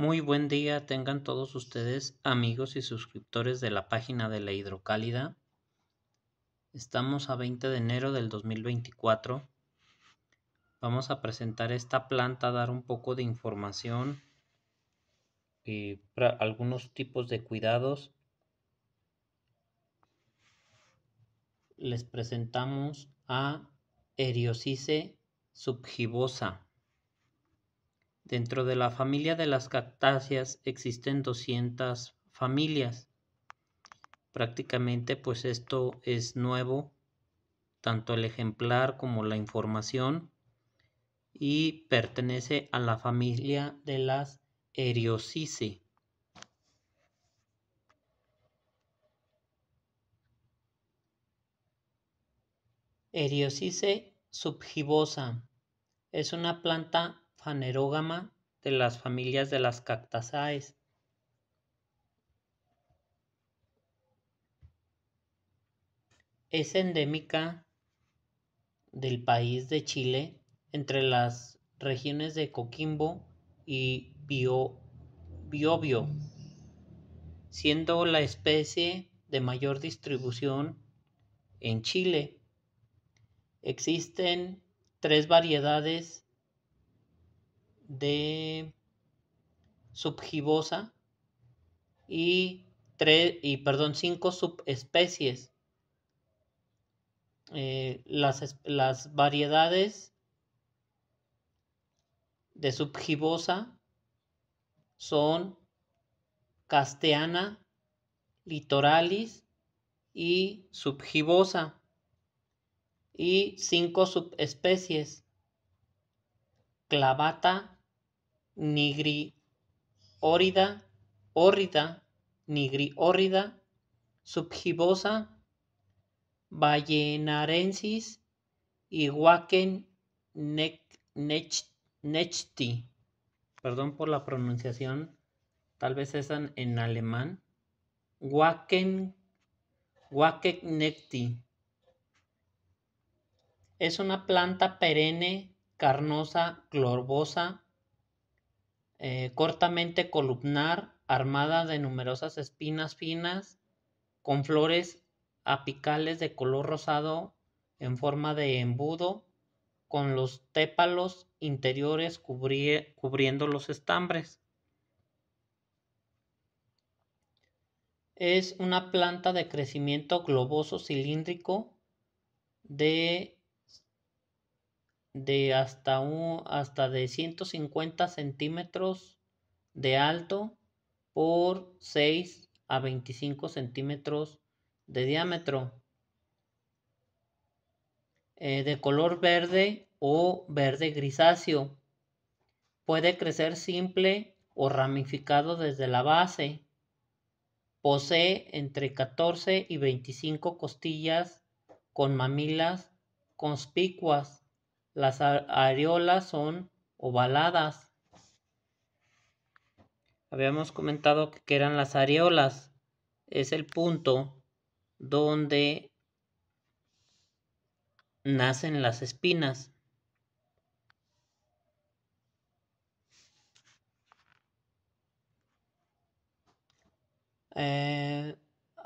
Muy buen día tengan todos ustedes, amigos y suscriptores de la página de la Hidrocálida. Estamos a 20 de enero del 2024. Vamos a presentar esta planta, dar un poco de información y eh, algunos tipos de cuidados. Les presentamos a Eriosice subgibosa. Dentro de la familia de las cactáceas existen 200 familias. Prácticamente pues esto es nuevo, tanto el ejemplar como la información, y pertenece a la familia de las eriocice. Eriocice subgibosa es una planta fanerógama de las familias de las Cactaceae. Es endémica del país de Chile entre las regiones de Coquimbo y Bio, Biobio, siendo la especie de mayor distribución en Chile. Existen tres variedades de subgibosa y, tres, y perdón, cinco subespecies. Eh, las, variedades de subgibosa son casteana, litoralis y subgibosa y cinco subespecies clavata nigri órida, órrida, nigri subgibosa, ballenarensis, y wacken Perdón por la pronunciación, tal vez es en, alemán. Waken, Waken Nechti. Es una planta perenne, carnosa, globosa eh, cortamente columnar, armada de numerosas espinas finas, con flores apicales de color rosado en forma de embudo, con los tépalos interiores cubriendo los estambres. Es una planta de crecimiento globoso cilíndrico de de hasta, hasta de 150 centímetros de alto por 6 a 25 centímetros de diámetro. Eh, de color verde o verde grisáceo. Puede crecer simple o ramificado desde la base. Posee entre 14 y 25 costillas con mamilas conspicuas. Las areolas son ovaladas. Habíamos comentado que eran las areolas. Es el punto donde nacen las espinas. Eh,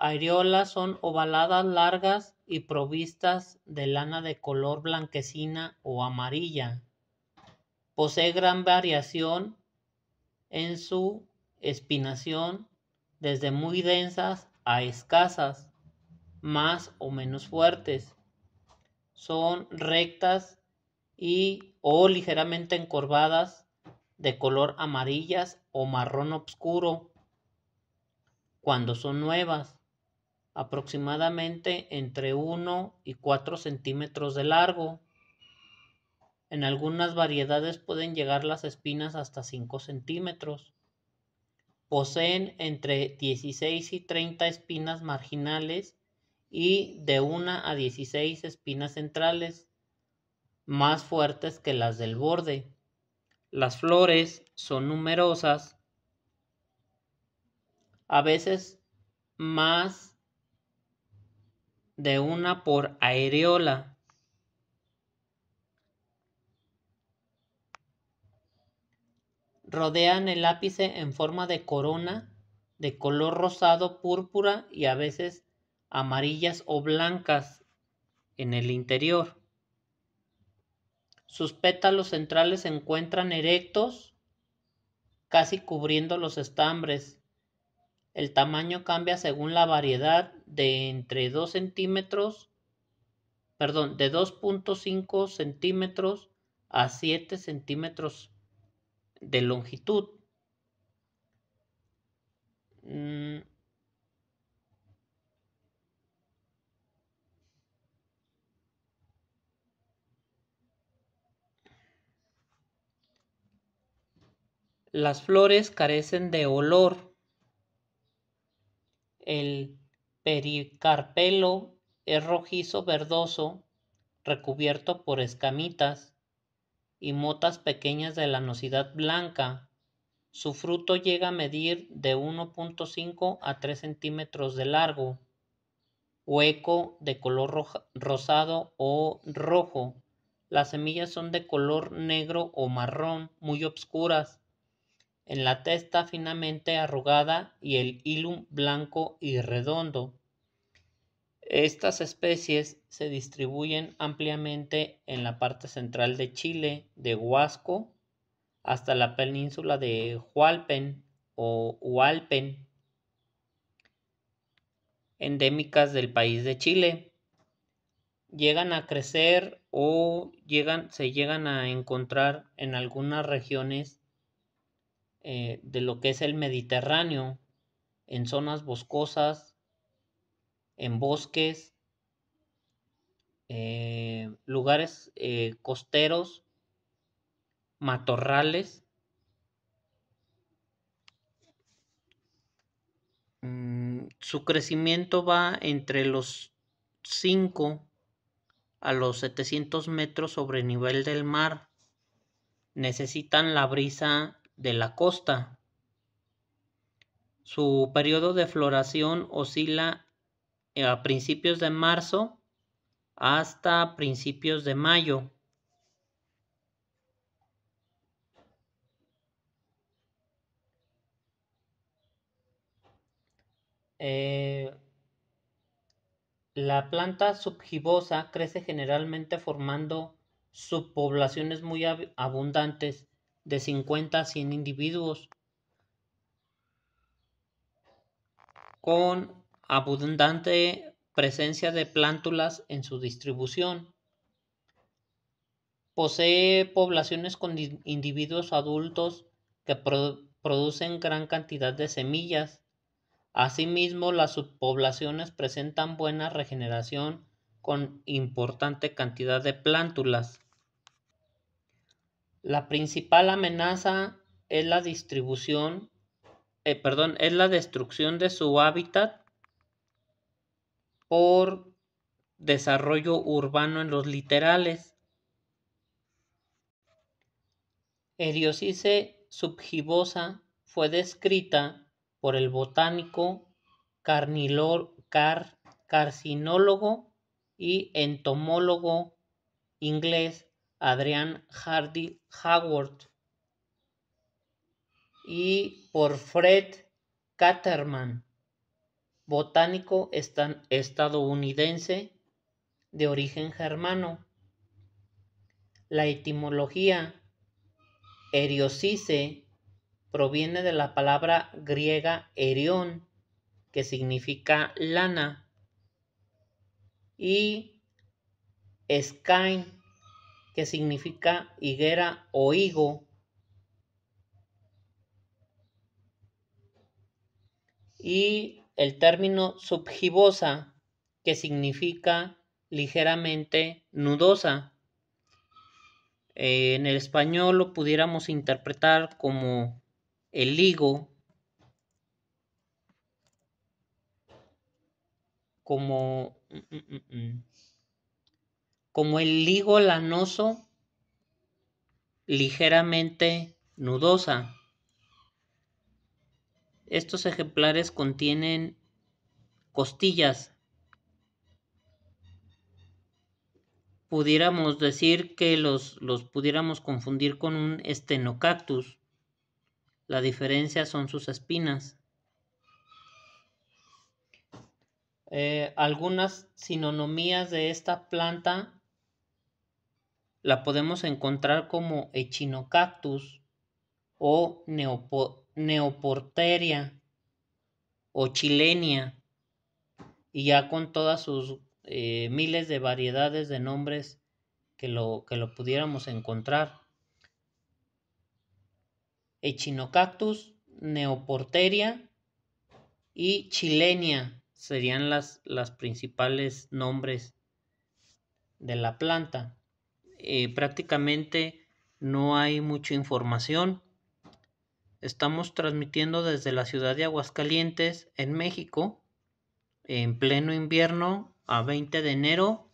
areolas son ovaladas largas y provistas de lana de color blanquecina o amarilla. Posee gran variación en su espinación, desde muy densas a escasas, más o menos fuertes. Son rectas y o ligeramente encorvadas de color amarillas o marrón oscuro cuando son nuevas aproximadamente entre 1 y 4 centímetros de largo. En algunas variedades pueden llegar las espinas hasta 5 centímetros. Poseen entre 16 y 30 espinas marginales y de 1 a 16 espinas centrales, más fuertes que las del borde. Las flores son numerosas, a veces más de una por areola. Rodean el ápice en forma de corona de color rosado, púrpura y a veces amarillas o blancas en el interior. Sus pétalos centrales se encuentran erectos, casi cubriendo los estambres. El tamaño cambia según la variedad de entre 2 centímetros, perdón, de 2.5 centímetros a 7 centímetros de longitud. Mm. Las flores carecen de olor. El pericarpelo es rojizo verdoso, recubierto por escamitas y motas pequeñas de lanosidad blanca. Su fruto llega a medir de 1.5 a 3 centímetros de largo, hueco de color rosado o rojo. Las semillas son de color negro o marrón, muy obscuras en la testa finamente arrugada y el hilum blanco y redondo. Estas especies se distribuyen ampliamente en la parte central de Chile, de Huasco hasta la península de Hualpen o Hualpen, endémicas del país de Chile. Llegan a crecer o llegan, se llegan a encontrar en algunas regiones eh, de lo que es el Mediterráneo, en zonas boscosas, en bosques, eh, lugares eh, costeros, matorrales. Mm, su crecimiento va entre los 5 a los 700 metros sobre nivel del mar. Necesitan la brisa de la costa. Su periodo de floración oscila eh, a principios de marzo hasta principios de mayo. Eh, la planta subgibosa crece generalmente formando subpoblaciones muy abundantes de 50 a 100 individuos con abundante presencia de plántulas en su distribución. Posee poblaciones con individuos adultos que producen gran cantidad de semillas. Asimismo, las subpoblaciones presentan buena regeneración con importante cantidad de plántulas. La principal amenaza es la distribución, eh, perdón, es la destrucción de su hábitat por desarrollo urbano en los literales. Heriosis subgibosa fue descrita por el botánico carnilor, carcinólogo y entomólogo inglés Adrián Hardy Howard y por Fred Caterman, botánico estadounidense de origen germano. La etimología eriosice proviene de la palabra griega erión, que significa lana, y skyne, que significa higuera o higo. Y el término subgibosa, que significa ligeramente nudosa. Eh, en el español lo pudiéramos interpretar como el higo, como... Mm, mm, mm, como el ligo lanoso ligeramente nudosa. Estos ejemplares contienen costillas. Pudiéramos decir que los, pudiéramos confundir con un estenocactus. La diferencia son sus espinas. Eh, algunas sinonomías de esta planta la podemos encontrar como echinocactus o neoporteria o chilenia y ya con todas sus eh, miles de variedades de nombres que lo, pudiéramos encontrar. Echinocactus, neoporteria y chilenia serían los las principales nombres de la planta. Eh, prácticamente no hay mucha información. Estamos transmitiendo desde la ciudad de Aguascalientes, en México, en pleno invierno, a 20 de enero.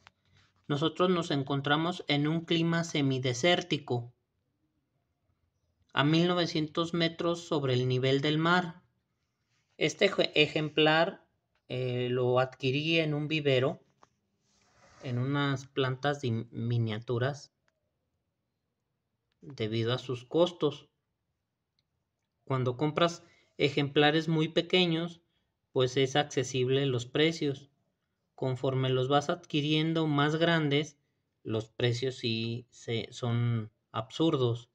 Nosotros nos encontramos en un clima semidesértico, a 1900 metros sobre el nivel del mar. Este ejemplar eh, lo adquirí en un vivero en unas plantas de miniaturas debido a sus costos. Cuando compras ejemplares muy pequeños, pues es accesible los precios. Conforme los vas adquiriendo más grandes, los precios sí se, son absurdos.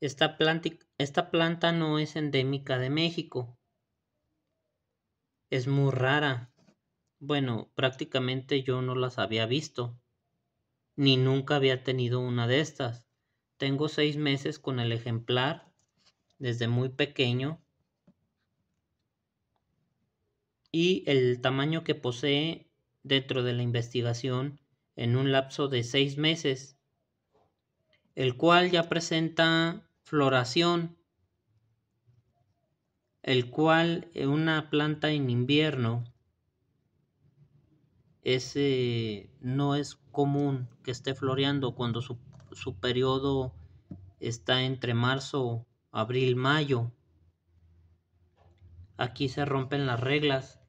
Esta, esta planta no es endémica de México. Es muy rara, bueno, prácticamente yo no las había visto, ni nunca había tenido una de estas. Tengo seis meses con el ejemplar, desde muy pequeño, y el tamaño que posee dentro de la investigación en un lapso de seis meses, el cual ya presenta floración, el cual es eh, una planta en invierno ese no es común que esté floreando cuando su, periodo está entre marzo, abril, mayo. Aquí se rompen las reglas.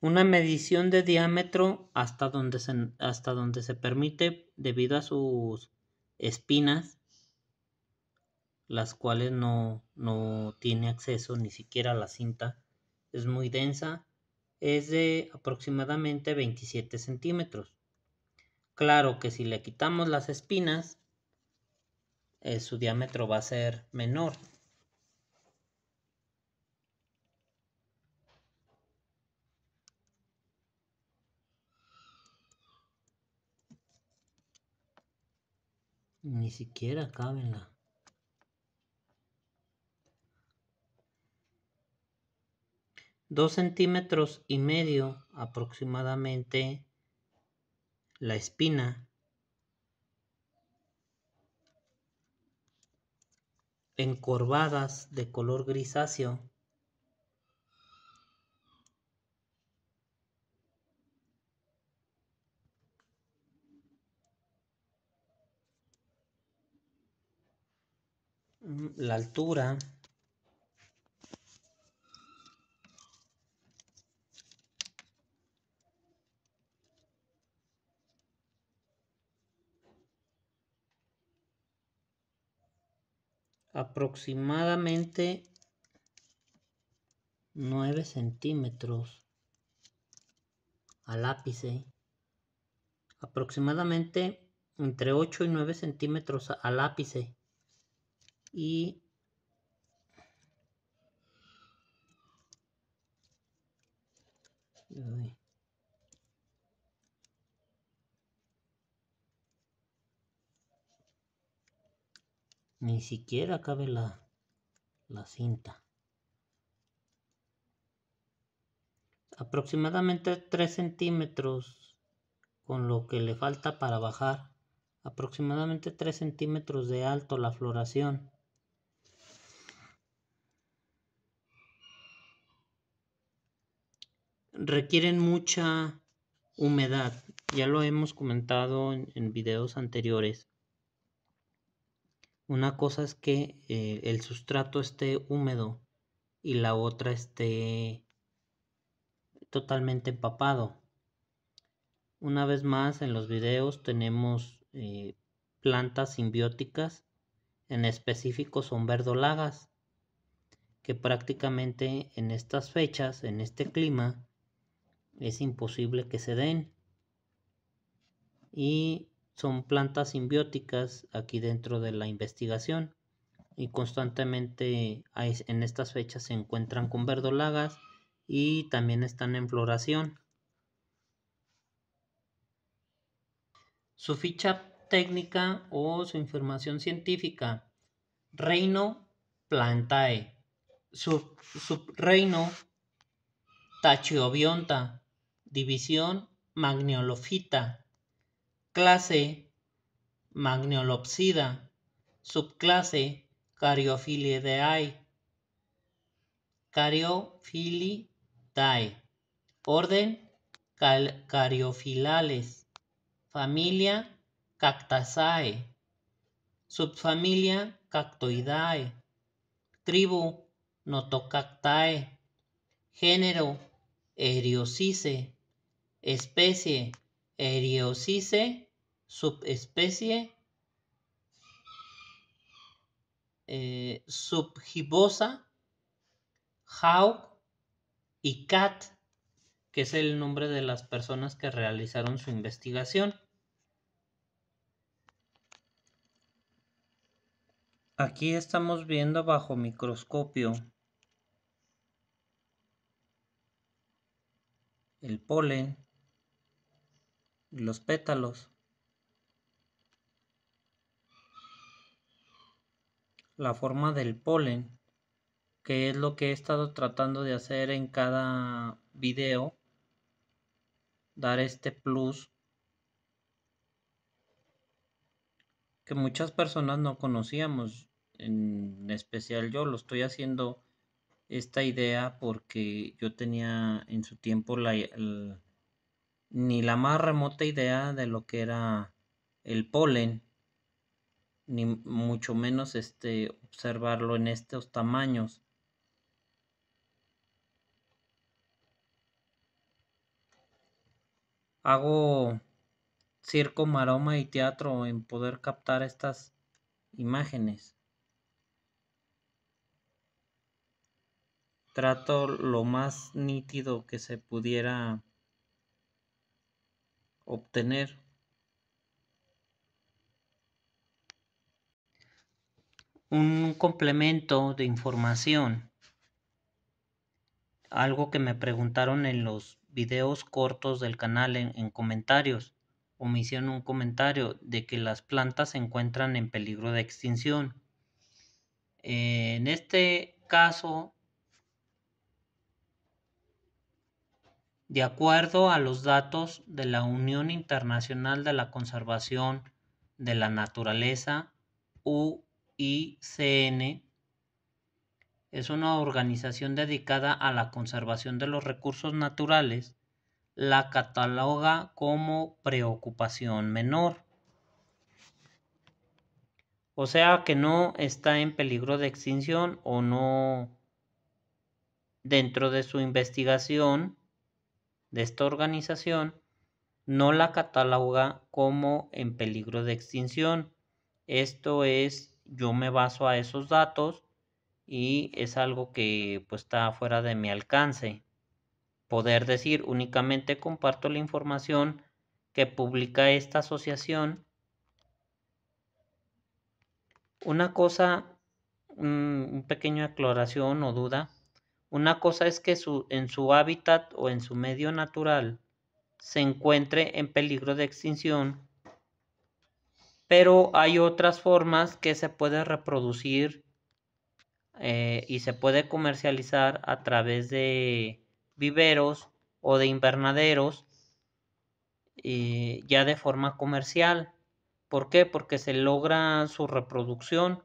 Una medición de diámetro hasta donde hasta donde se permite debido a sus espinas las cuales no, tiene acceso ni siquiera a la cinta. Es muy densa, es de aproximadamente 27 centímetros. Claro que si le quitamos las espinas, eh, su diámetro va a ser menor. Ni siquiera cabe la... Dos centímetros y medio aproximadamente la espina. encorvadas de color grisáceo. La altura aproximadamente 9 centímetros al ápice aproximadamente entre 8 y 9 centímetros al ápice y ni siquiera cabe la, cinta. Aproximadamente 3 centímetros con lo que le falta para bajar. Aproximadamente 3 centímetros de alto la floración. Requieren mucha humedad. Ya lo hemos comentado en videos anteriores. Una cosa es que eh, el sustrato esté húmedo y la otra esté totalmente empapado. Una vez más en los videos tenemos eh, plantas simbióticas, en específico son verdolagas, que prácticamente en estas fechas, en este clima, es imposible que se den. Y son plantas simbióticas aquí dentro de la investigación y constantemente en estas fechas se encuentran con verdolagas y también están en floración. Su ficha técnica o su información científica. Reino Plantae. Sub, reino Tachiobionta. División Magniolofita clase Magnolopsida, subclase Cariophilidae. Cariophilidae. orden Cariofilales, familia Cactaceae, subfamilia Cactoidae, tribu Notocactae, género Eriosice, especie Eriosice subespecie eh, subgibosa, hawk y cat, que es el nombre de las personas que realizaron su investigación. Aquí estamos viendo bajo microscopio el polen, los pétalos. la forma del polen, que es lo que he estado tratando de hacer en cada video, dar este plus que muchas personas no conocíamos, en especial yo lo estoy haciendo esta idea porque yo tenía en su tiempo ni la más remota idea de lo que era el polen ni mucho menos este, observarlo en estos tamaños. Hago circo, maroma y teatro en poder captar estas imágenes. Trato lo más nítido que se pudiera obtener. un complemento de información. Algo que me preguntaron en los videos cortos del canal en, comentarios o me hicieron un comentario de que las plantas se encuentran en peligro de extinción. Eh, en este caso, de acuerdo a los datos de la Unión Internacional de la Conservación de la Naturaleza, U ICN es una organización dedicada a la conservación de los recursos naturales, la cataloga como preocupación menor. O sea que no está en peligro de extinción o no dentro de su investigación de esta organización no la cataloga como en peligro de extinción. Esto es yo me baso a esos datos y es algo que pues, está fuera de mi alcance. Poder decir únicamente comparto la información que publica esta asociación. Una cosa, un pequeño aclaración o duda. Una cosa es que su, en su hábitat o en su medio natural se encuentre en peligro de extinción pero hay otras formas que se puede reproducir eh, y se puede comercializar a través de viveros o de invernaderos eh, ya de forma comercial. ¿Por qué? Porque se logra su reproducción.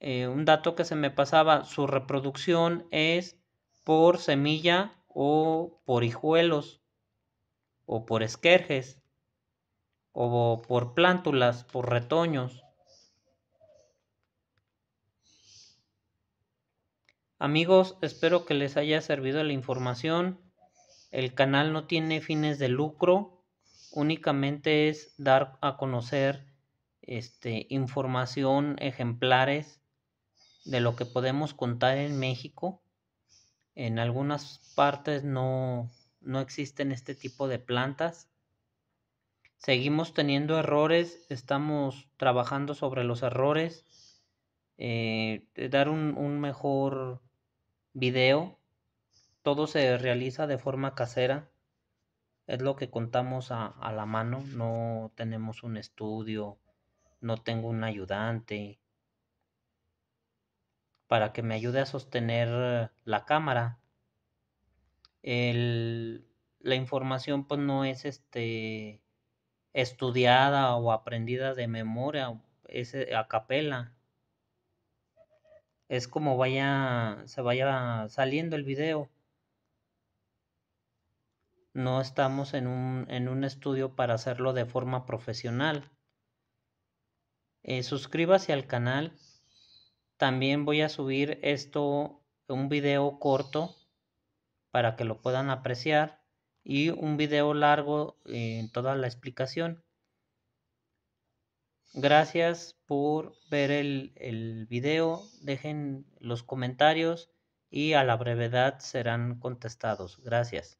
Eh, un dato que se me pasaba, su reproducción es por semilla o por hijuelos o por esquerjes o por plántulas, por retoños. Amigos, espero que les haya servido la información. El canal no tiene fines de lucro, únicamente es dar a conocer este, información, ejemplares de lo que podemos contar en México. En algunas partes no, no existen este tipo de plantas. Seguimos teniendo errores, estamos trabajando sobre los errores, eh, dar un, mejor video. Todo se realiza de forma casera, es lo que contamos a, la mano, no tenemos un estudio, no tengo un ayudante para que me ayude a sostener la cámara. la información pues no es este estudiada o aprendida de memoria, es a capela. Es como vaya, se vaya saliendo el video. No estamos en un, estudio para hacerlo de forma profesional. Eh, suscríbase al canal. También voy a subir esto, un video corto, para que lo puedan apreciar y un video largo en toda la explicación. Gracias por ver el, el video, dejen los comentarios y a la brevedad serán contestados. Gracias.